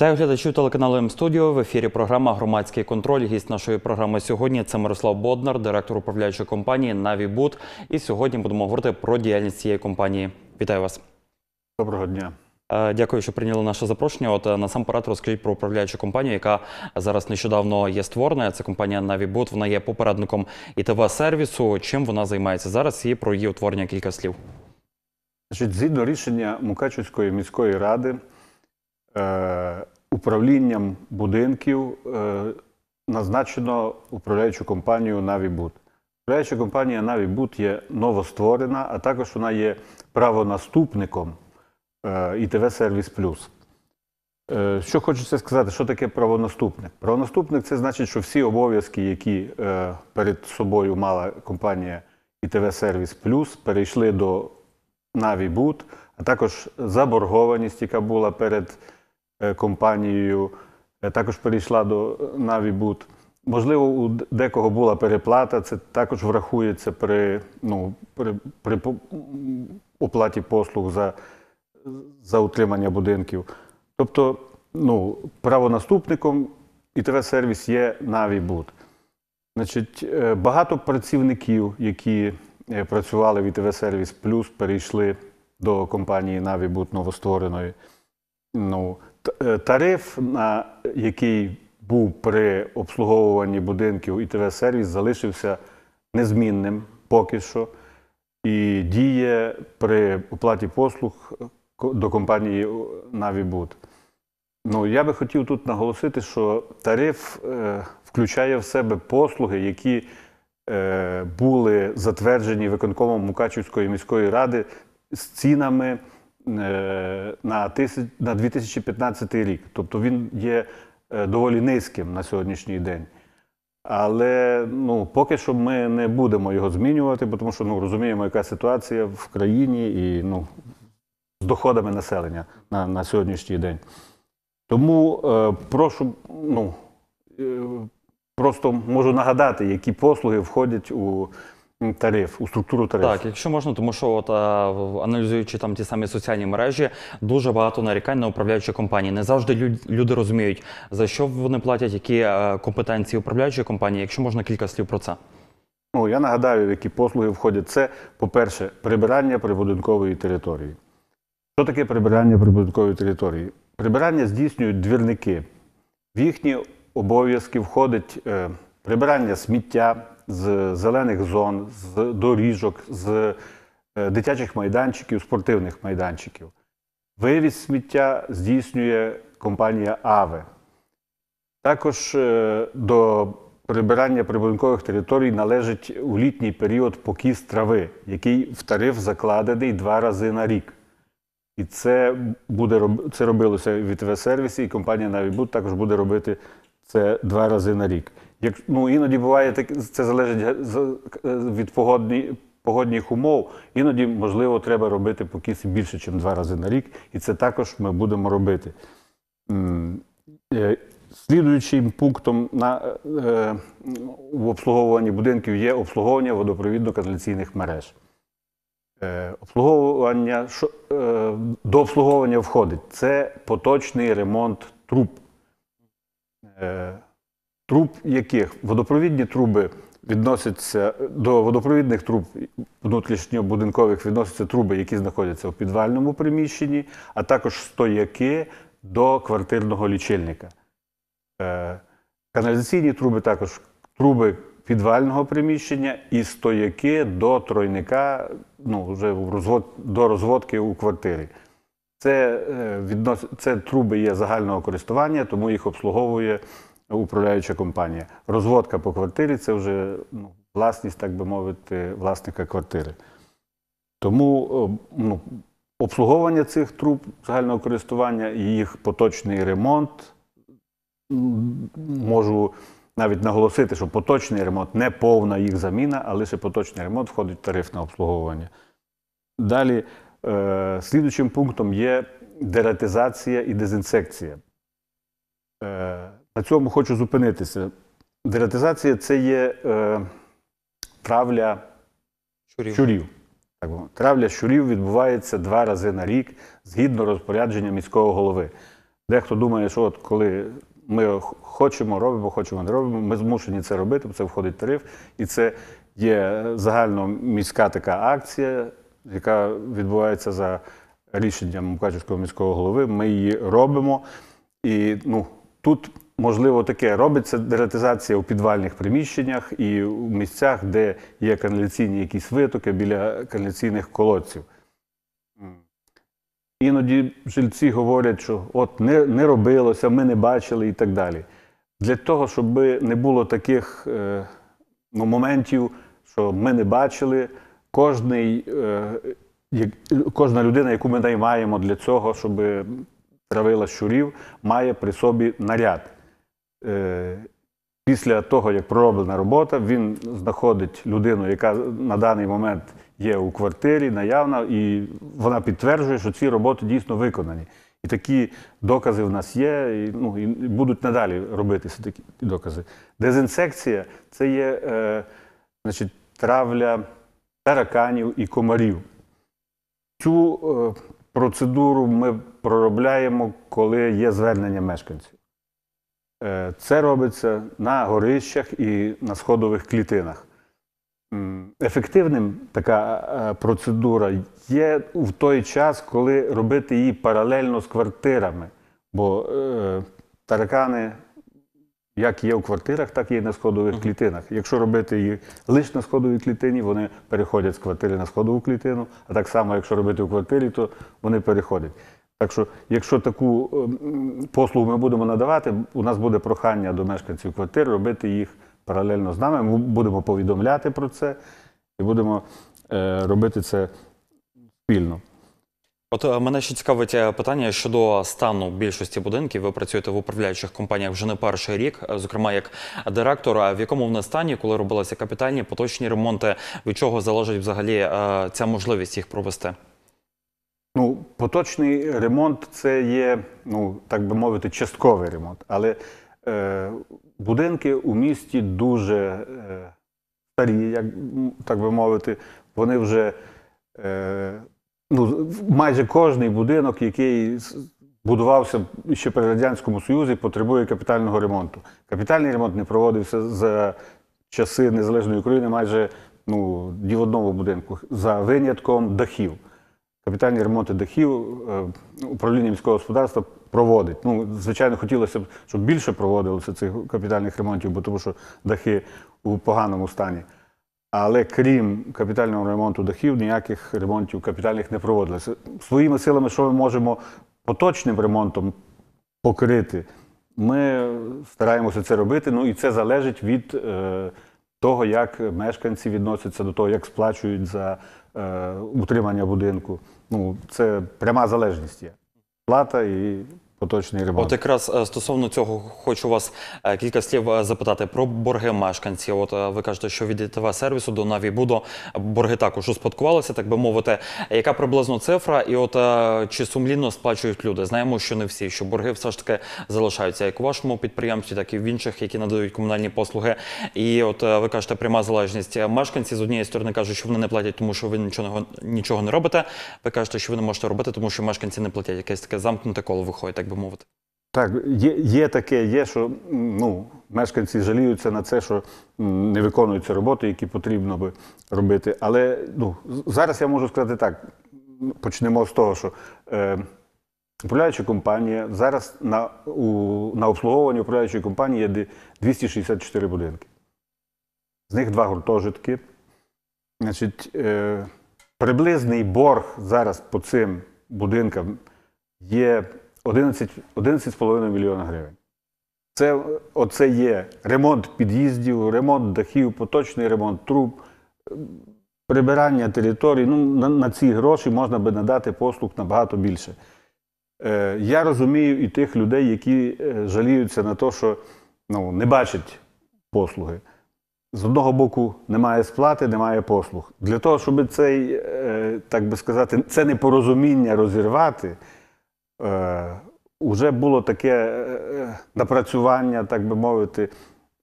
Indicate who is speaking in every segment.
Speaker 1: Вітаю глядачів телеканалу М студіо в ефірі. Програма Громадський контроль. Гість нашої програми сьогодні це Мирослав Боднар, директор управляючої компанії Навібут. І сьогодні будемо говорити про діяльність цієї компанії. Вітаю вас. Доброго дня. Е, дякую, що прийняли наше запрошення. От е, насамперед розкажіть про управляючу компанію, яка зараз нещодавно є створена. Це компанія Navibot, Вона є попередником ітв сервісу. Чим вона займається зараз? І про її утворення кілька слів.
Speaker 2: Значить, Згідно рішення Мукачівської міської ради. Е, управлінням будинків е, назначено управляючу компанію Навібуд. Управляюча компанія Навібуд є новостворена, а також вона є правонаступником е, ІТВ Сервіс Плюс. Е, що хочеться сказати, що таке правонаступник? Правонаступник це значить, що всі обов'язки, які перед собою мала компанія ІТВ Сервіс Плюс, перейшли до Навібуд, а також заборгованість, яка була перед. Е, компанією, е, також перейшла до е, Naviboot. Можливо, у декого була переплата, це також врахується при ну, при, при оплаті послуг за за утримання будинків. Тобто, ну, правонаступником і сервіс є Naviboot. Значить, Багато працівників, які працювали в ІТВ сервіс плюс, перейшли до компанії Naviboot новоствореної. Ну, Е, тариф, на який був при обслуговуванні будинків і ТВ-сервіс, залишився незмінним поки що, і діє при оплаті послуг до компанії Навібуд. Ну, я би хотів тут наголосити, що тариф е, включає в себе послуги, які е, були затверджені виконкомом Мукачівської міської ради з цінами. Е, на 2015 рік. Тобто він є е, доволі низьким на сьогоднішній день. Але ну, поки що ми не будемо його змінювати, тому що ну, розуміємо, яка ситуація в країні і ну, з доходами населення на на сьогоднішній день. Тому е, прошу,
Speaker 1: ну, е,
Speaker 2: просто можу нагадати, які послуги входять у
Speaker 1: тариф, у структуру тарифу. Так, якщо можна, тому що от е, аналізуючи там ті самі соціальні мережі, дуже багато нарікань на управляючі компанії. Не завжди люди розуміють, за що вони платять, які е, компетенції управляючої компанії. Якщо можна кілька слів про це.
Speaker 2: Ну, я нагадаю, в які послуги входять. Це, по-перше, прибирання прибудинкової території. Що таке прибирання прибудинкової території? Прибирання здійснюють двірники. В їхні обов'язки входить е, прибирання сміття, з зелених зон, з доріжок, з е, дитячих майданчиків, спортивних майданчиків. Вивіз сміття здійснює компанія Аве. Також е, до прибирання прибудинкових територій належить у літній період покіс трави, який в тариф закладений два рази на рік. І це буде це робилося від ТВ і компанія Навібут також буде робити це два рази на рік. Як, ну, Іноді буває так, це залежить е, від погодні, погодних умов. Іноді, можливо, треба робити покіси більше, ніж два рази на рік, і це також ми будемо робити. Е, слідуючим пунктом на, е, е, в обслуговуванні будинків є обслуговування водопровідно-каналіційних мереж. Е, обслуговування, шо, е, До обслуговування входить це поточний ремонт труб. Е, труб яких водопровідні труби відносяться до водопровідних труб внутрішньобудинкових відносяться труби, які знаходяться у підвальному приміщенні, а також стояки до квартирного лічильника. Е, каналізаційні труби також труби підвального приміщення і стояки до тройника, ну, вже розвод, до розводки у квартирі. Це, е, Це труби є загального користування, тому їх обслуговує управляюча компанія. Розводка по квартирі це вже ну, власність, так би мовити, власника квартири. Тому е, ну, обслуговування цих труб загального користування, і їх поточний ремонт. Можу навіть наголосити, що поточний ремонт не повна їх заміна, а лише поточний ремонт входить в тариф на обслуговування. Далі, е, слідучим пунктом є дератизація і дезінсекція. Е, на цьому хочу зупинитися. Дератизація це є е, травля щурів. щурів. Так, травля щурів відбувається два рази на рік згідно розпорядження міського голови. Дехто думає, що от коли ми хочемо, робимо, хочемо не робимо, ми змушені це робити, бо це входить тариф. І це є е, загальноміська така акція, яка відбувається за рішенням Мукачівського міського голови. Ми її робимо. І ну, тут Можливо, таке робиться дератизація у підвальних приміщеннях і у місцях, де є каналяційні якісь витоки біля каналяційних колодців. Іноді жильці говорять, що от не не робилося, ми не бачили і так далі. Для того, щоб не було таких е, ну, моментів, що ми не бачили, кожний, е, кожна людина, яку ми наймаємо для цього, щоб травила щурів, має при собі наряд. Е, після того, як пророблена робота, він знаходить людину, яка на даний момент є у квартирі, наявна, і вона підтверджує, що ці роботи дійсно виконані. І такі докази в нас є, і ну, і будуть надалі робитися такі докази. Дезінсекція це є е, значить, травля тараканів і комарів. Цю е, процедуру ми проробляємо, коли є звернення мешканців. Е, це робиться на горищах і на сходових клітинах. Ефективним така е, процедура є в той час, коли робити її паралельно з квартирами, бо е, таракани як є у квартирах, так і на сходових клітинах. Якщо робити її лише на сходовій клітині, вони переходять з квартири на сходову клітину, а так само, якщо робити у квартирі, то вони переходять. Так що, якщо таку ем, послугу ми будемо надавати, у нас буде прохання до мешканців квартири, робити їх паралельно з нами. Ми будемо повідомляти про це і будемо е, робити це спільно.
Speaker 1: От е, мене ще цікавить е, питання щодо стану більшості будинків. Ви працюєте в управляючих компаніях вже не перший рік, зокрема як директор. В якому вони стані, коли робилися капітальні поточні ремонти, від чого залежить взагалі ця можливість їх провести?
Speaker 2: Ну, поточний ремонт це є, ну так би мовити, частковий ремонт. Але е, будинки у місті дуже е, старі, як так би мовити, вони вже е, ну, майже кожний будинок, який будувався ще при Радянському Союзі, потребує капітального ремонту. Капітальний ремонт не проводився за часи незалежної України майже ну, в одному будинку, за винятком дахів. Капітальні ремонти дахів е, управління міського господарства проводить. Ну, Звичайно, хотілося б, щоб більше проводилося цих капітальних ремонтів, бо тому що дахи у поганому стані. Але крім капітального ремонту дахів, ніяких ремонтів капітальних не проводилося. Своїми силами, що ми можемо поточним ремонтом покрити, ми стараємося це робити. Ну і це залежить від е, того, як мешканці відносяться до того, як сплачують за. Е, утримання будинку. Ну, Це пряма залежність є. Плата і поточний ремонт. От
Speaker 1: якраз е, стосовно цього хочу вас е, кілька слів е, запитати про борги мешканців. От ви кажете, що від ІТВ сервісу до Навібудо борги також успадкувалися, так би мовити. Яка приблизно цифра? І от чи сумлінно сплачують люди? Знаємо, що не всі, що борги все ж таки залишаються як у вашому підприємстві, так і в інших, які надають комунальні послуги. І от ви кажете, пряма залежність мешканці з однієї сторони кажуть, що вони не платять, тому що ви нічого нічого не робите. Ви кажете, що ви не можете робити, тому що мешканці не платять. Якесь таке замкнуте коло виходить. Так би мовити.
Speaker 2: Так, є є таке, є, що ну, мешканці жаліються на це, що не виконуються роботи, які потрібно би робити. Але ну, зараз я можу сказати так: почнемо з того, що е, управляюча компанія зараз на у, на обслуговуванні управляючої компанії є 264 будинки. З них два гуртожитки. Значить, е, Приблизний борг зараз по цим будинкам є. 11,5 11 мільйона гривень. Це оце є ремонт під'їздів, ремонт дахів, поточний ремонт труб, прибирання територій. Ну, на, на ці гроші можна би надати послуг набагато більше. Е, Я розумію і тих людей, які е, жаліються на те, що ну, не бачать послуги. З одного боку, немає сплати, немає послуг. Для того, щоб цей, е, так би сказати, це непорозуміння розірвати вже е, було таке е, е, напрацювання, так би мовити,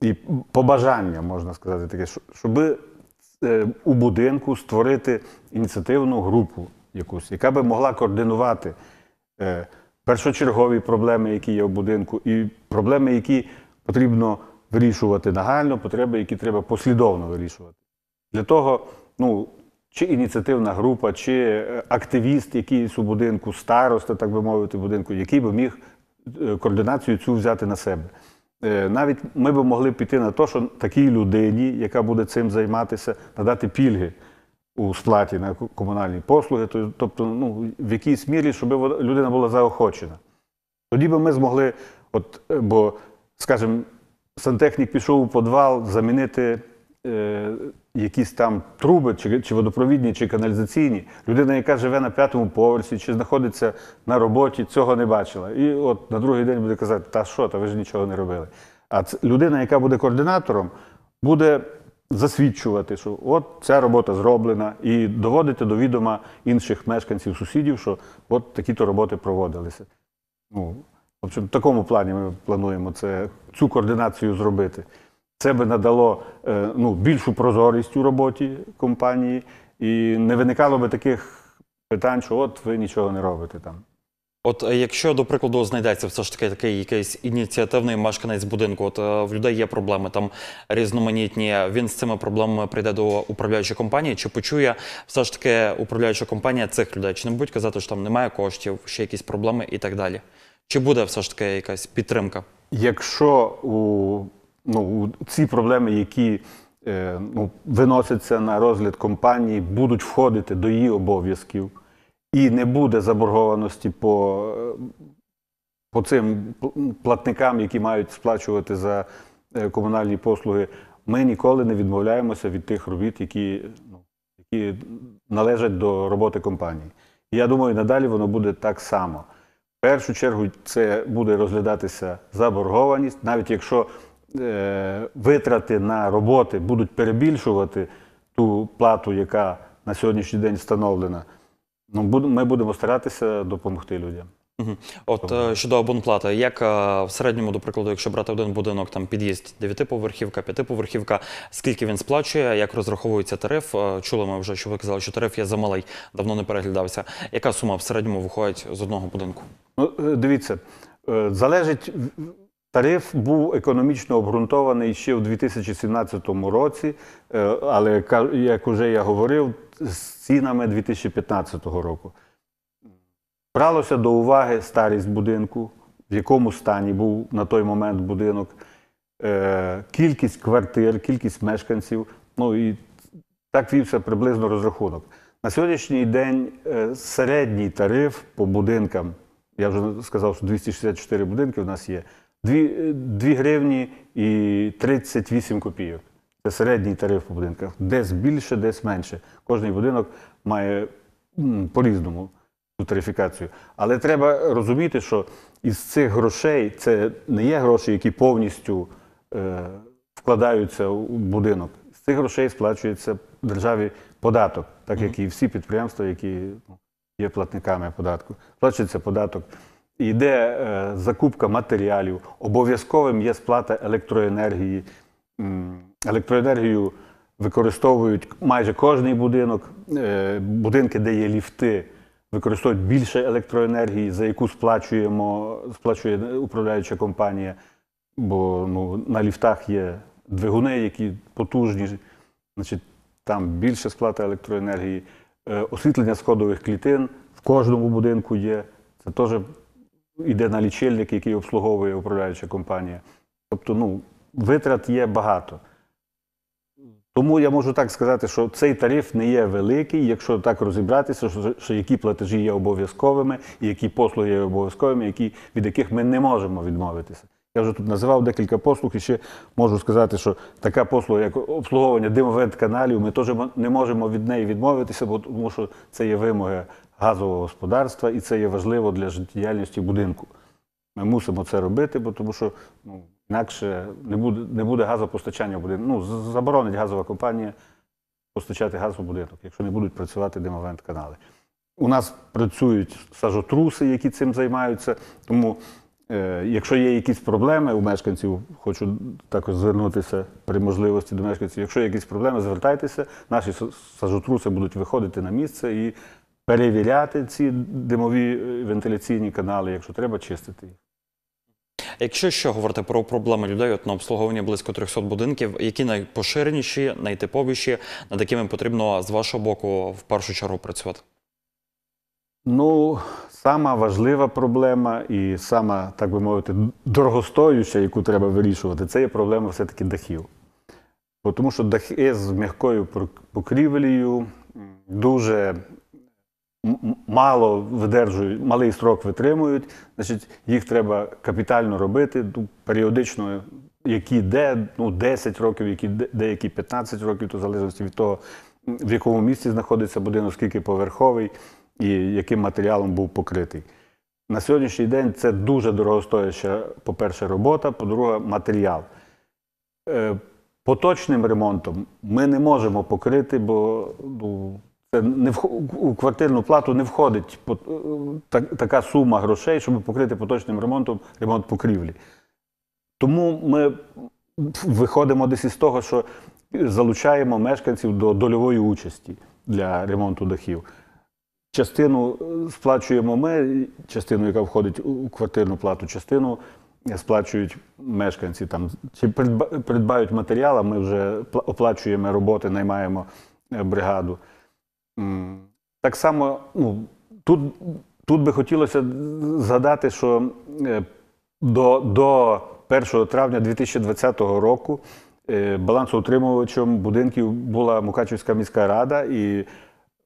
Speaker 2: і побажання, можна сказати, таке, щоб у будинку створити ініціативну групу якусь, яка би могла координувати першочергові проблеми, які є в будинку, і проблеми, які потрібно вирішувати нагально, потреби, які треба послідовно вирішувати. Для того, ну, чи ініціативна група, чи е, активіст, якийсь у будинку, староста, так би мовити, будинку, який би міг е, координацію цю взяти на себе. Е, навіть ми б могли піти на те, що такій людині, яка буде цим займатися, надати пільги у сплаті на комунальні послуги, тобто, ну, в якійсь мірі, щоб людина була заохочена. Тоді би ми змогли, от, бо, скажімо, сантехнік пішов у підвал замінити. Е, якісь там труби, чи чи водопровідні, чи каналізаційні. Людина, яка живе на п'ятому поверсі, чи знаходиться на роботі, цього не бачила. І от на другий день буде казати, та що, та ви ж нічого не робили. А людина, яка буде координатором, буде засвідчувати, що от ця робота зроблена, і доводити до відома інших мешканців, сусідів, що от такі-то роботи проводилися. Ну, в общем, такому плані ми плануємо це, цю координацію зробити. Це би надало е, ну, більшу прозорість у роботі компанії, і не виникало би таких питань, що от ви нічого не робите там.
Speaker 1: От е, якщо до прикладу знайдеться все ж таки такий якийсь ініціативний мешканець будинку, от е, в людей є проблеми там різноманітні. Він з цими проблемами прийде до управляючої компанії, чи почує все ж таки управляюча компанія цих людей? Чи не будуть казати, що там немає коштів, ще якісь проблеми і так далі? Чи буде все ж таки якась підтримка?
Speaker 2: Якщо у ну, ці проблеми, які е, ну, виносяться на розгляд компанії, будуть входити до її обов'язків, і не буде заборгованості по, е, по цим платникам, які мають сплачувати за е, комунальні послуги. Ми ніколи не відмовляємося від тих робіт, які ну, які належать до роботи компанії. я думаю, надалі воно буде так само. В першу чергу це буде розглядатися заборгованість, навіть якщо Е, витрати на роботи будуть перебільшувати ту плату, яка на сьогоднішній день встановлена, ну ми будемо старатися допомогти людям.
Speaker 1: От е, щодо абонплати, як е, в середньому, до прикладу, якщо брати один будинок, там під'їзд дев'ятиповерхівка, п'ятиповерхівка, скільки він сплачує, як розраховується тариф? Чули ми вже, що ви казали, що тариф є замалий, давно не переглядався. Яка сума в середньому виходить з одного будинку?
Speaker 2: Ну, Дивіться, залежить Тариф був економічно обґрунтований ще в 2017 році, е, але як уже я говорив, з цінами 2015 року. Бралося до уваги старість будинку, в якому стані був на той момент будинок, е, кількість квартир, кількість мешканців. Ну і так вівся приблизно розрахунок. На сьогоднішній день е, середній тариф по будинкам, я вже сказав, що 264 будинки в нас є. 2, 2 гривні і 38 копійок. Це середній тариф по будинках. Десь більше, десь менше. Кожний будинок має по-різному цю тарифікацію. Але треба розуміти, що із цих грошей це не є гроші, які повністю е, вкладаються у будинок. З цих грошей сплачується державі податок, так як і всі підприємства, які ну, є платниками податку. Сплачується податок йде е, закупка матеріалів, обов'язковим є сплата електроенергії. Електроенергію використовують майже кожний будинок, е, будинки, де є ліфти. Використовують більше електроенергії, за яку сплачуємо, сплачує управляюча компанія, бо ну, на ліфтах є двигуни, які потужні, значить, там більше сплата електроенергії, е, освітлення сходових клітин в кожному будинку є. Це теж йде на лічильник, який обслуговує управляюча компанія. Тобто, ну, витрат є багато. Тому я можу так сказати, що цей тариф не є великий, якщо так розібратися, що, що які платежі є обов'язковими, і які послуги є обов'язковими, які, від яких ми не можемо відмовитися. Я вже тут називав декілька послуг і ще можу сказати, що така послуга, як обслуговування димовент-каналів, ми теж не можемо від неї відмовитися, бо тому що це є вимоги газового господарства і це є важливо для життєдіяльності будинку. Ми мусимо це робити, бо тому що ну, інакше не буде не буде газопостачання в будинку. Ну, заборонить газова компанія постачати газ у будинок, якщо не будуть працювати димовент-канали. У нас працюють сажотруси, які цим займаються, тому. Е, якщо є якісь проблеми у мешканців, хочу також звернутися при можливості до мешканців. Якщо є якісь проблеми, звертайтеся, наші сажотруси будуть виходити на місце і перевіряти ці димові е, вентиляційні канали, якщо треба, чистити їх.
Speaker 1: Якщо що говорити про проблеми людей от на обслуговування близько 300 будинків, які найпоширеніші, найтиповіші, над якими потрібно з вашого боку в першу чергу працювати?
Speaker 2: Ну, сама важлива проблема і сама, так би мовити, дорогостоюча, яку треба вирішувати, це є проблема все-таки дахів. Бо Тому що дахи з м'якою покрівлею дуже мало видержують, малий строк витримують, значить, їх треба капітально робити, ну, періодично, які де, ну 10 років, які деякі 15 років, то в залежності від того, в якому місці знаходиться будинок, скільки поверховий і яким матеріалом був покритий. На сьогоднішній день це дуже дорогостояща, по-перше, робота, по-друге, матеріал. Е, поточним ремонтом ми не можемо покрити, бо ну, це не в, у квартирну плату не входить по, е, так, така сума грошей, щоб покрити поточним ремонтом ремонт покрівлі. Тому ми виходимо десь із того, що залучаємо мешканців до дольової участі для ремонту дахів. Частину е, сплачуємо ми, частину, яка входить у квартирну плату, частину е, сплачують мешканці там чи придбають матеріал, а ми вже оплачуємо роботи, наймаємо е, бригаду. Так само ну, тут тут би хотілося згадати, що до, до 1 травня 2020 року балансоутримувачем будинків була Мукачівська міська рада. і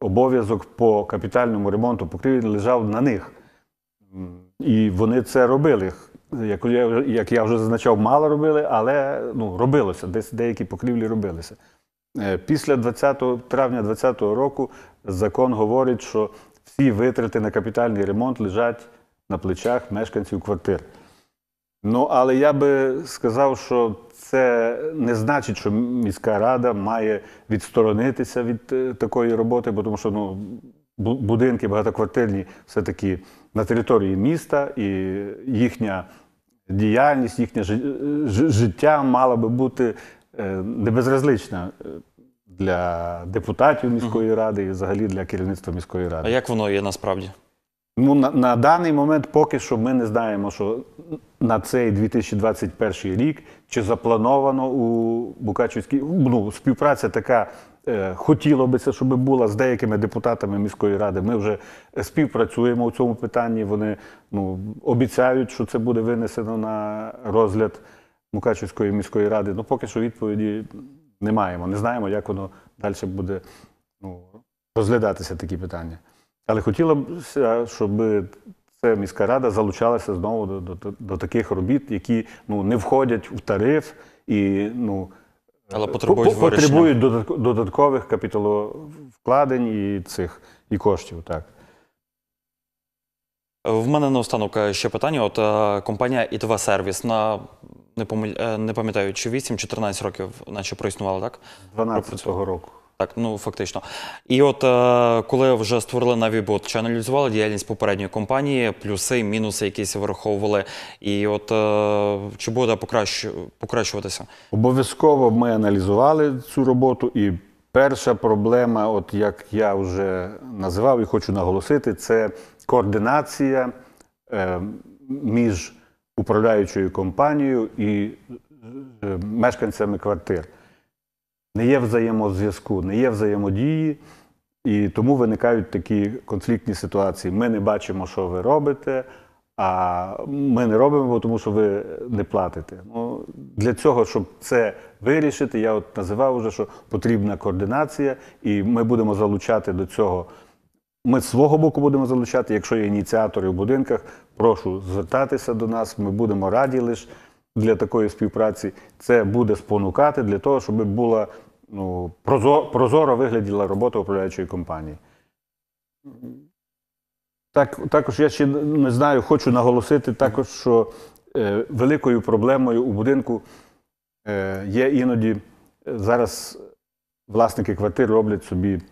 Speaker 2: обов'язок по капітальному ремонту покрівлі лежав на них. І вони це робили. Як я, як я вже зазначав, мало робили, але ну, робилося, десь деякі покрівлі робилися. Е, після 20 травня 2020 року закон говорить, що всі витрати на капітальний ремонт лежать на плечах мешканців квартир. Ну, але я би сказав, що це не значить, що міська рада має відсторонитися від е, такої роботи, бо тому що ну, будинки багатоквартирні все-таки на території міста, і їхня діяльність, їхнє е, життя мала би бути е, не безразлична для депутатів міської ради і взагалі для керівництва міської ради. А як
Speaker 1: воно є насправді?
Speaker 2: Ну, на, на даний момент поки що ми не знаємо, що на цей 2021 рік чи заплановано у Букачівській ну, співпраця така. Е, хотіло би це, щоб була з деякими депутатами міської ради. Ми вже співпрацюємо у цьому питанні. Вони ну, обіцяють, що це буде винесено на розгляд Мукачівської міської ради. Ну поки що відповіді не маємо. Не знаємо, як воно далі буде ну, розглядатися такі питання. Але хотіло б, щоб ця міська рада залучалася знову до до, до таких робіт, які ну, не входять в тариф і ну, Але е, потребують, по, потребують додаткових капіталовкладень і цих і коштів. так.
Speaker 1: В мене наостанок е, ще питання. От е, компанія ІТВ сервіс на не пам'ятаю, чи 8-14 років, наче проіснувала, так? 12-го року. Так, ну фактично. І от е, коли вже створили Navibot, чи аналізували діяльність попередньої компанії, плюси, мінуси якісь враховували. І от е, чи буде покращ... покращуватися?
Speaker 2: Обов'язково ми аналізували цю роботу, і перша проблема, от як я вже називав і хочу наголосити, це координація е, між управляючою компанією і е, мешканцями квартир не є взаємозв'язку, не є взаємодії, і тому виникають такі конфліктні ситуації. Ми не бачимо, що ви робите, а ми не робимо, тому що ви не платите. Ну, Для цього, щоб це вирішити, я от називав уже, що потрібна координація, і ми будемо залучати до цього. Ми з свого боку будемо залучати, якщо є ініціатори в будинках, прошу звертатися до нас, ми будемо раді лише для такої співпраці це буде спонукати для того, щоб була ну, прозоро, прозоро вигляділа робота управляючої компанії. Так, Також я ще не знаю, хочу наголосити також, що е, великою проблемою у будинку е, є іноді е, зараз власники квартир роблять собі е,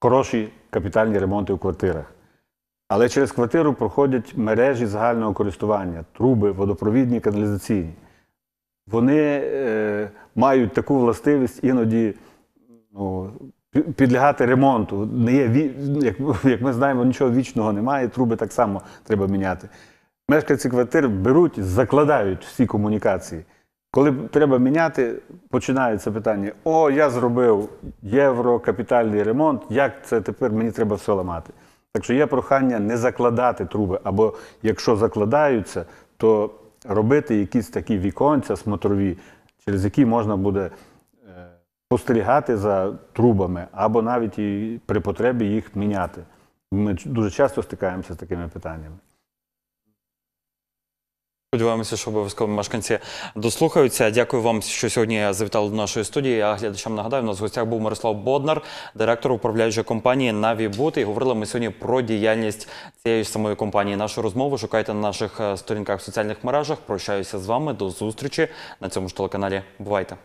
Speaker 2: хороші капітальні ремонти у квартирах. Але через квартиру проходять мережі загального користування, труби, водопровідні, каналізаційні. Вони е, мають таку властивість іноді ну, підлягати ремонту. Не є, Як як ми знаємо, нічого вічного немає, труби так само треба міняти. Мешканці квартир беруть, закладають всі комунікації. Коли треба міняти, починається питання: о, я зробив єврокапітальний ремонт, як це тепер мені треба все ламати. Так що є прохання не закладати труби, або якщо закладаються, то робити якісь такі віконця смотрові, через які можна буде е, спостерігати за трубами, або навіть і при потребі їх міняти. Ми дуже часто стикаємося з такими питаннями.
Speaker 1: Сподіваємося, що обов'язково мешканці дослухаються. Дякую вам, що сьогодні завітали до нашої студії. А глядачам нагадаю, у нас в гостях був Мирослав Боднар, директор управляючої компанії «Навібут». І говорили ми сьогодні про діяльність цієї самої компанії. Нашу розмову шукайте на наших е, сторінках в соціальних мережах. Прощаюся з вами до зустрічі на цьому ж телеканалі. Бувайте.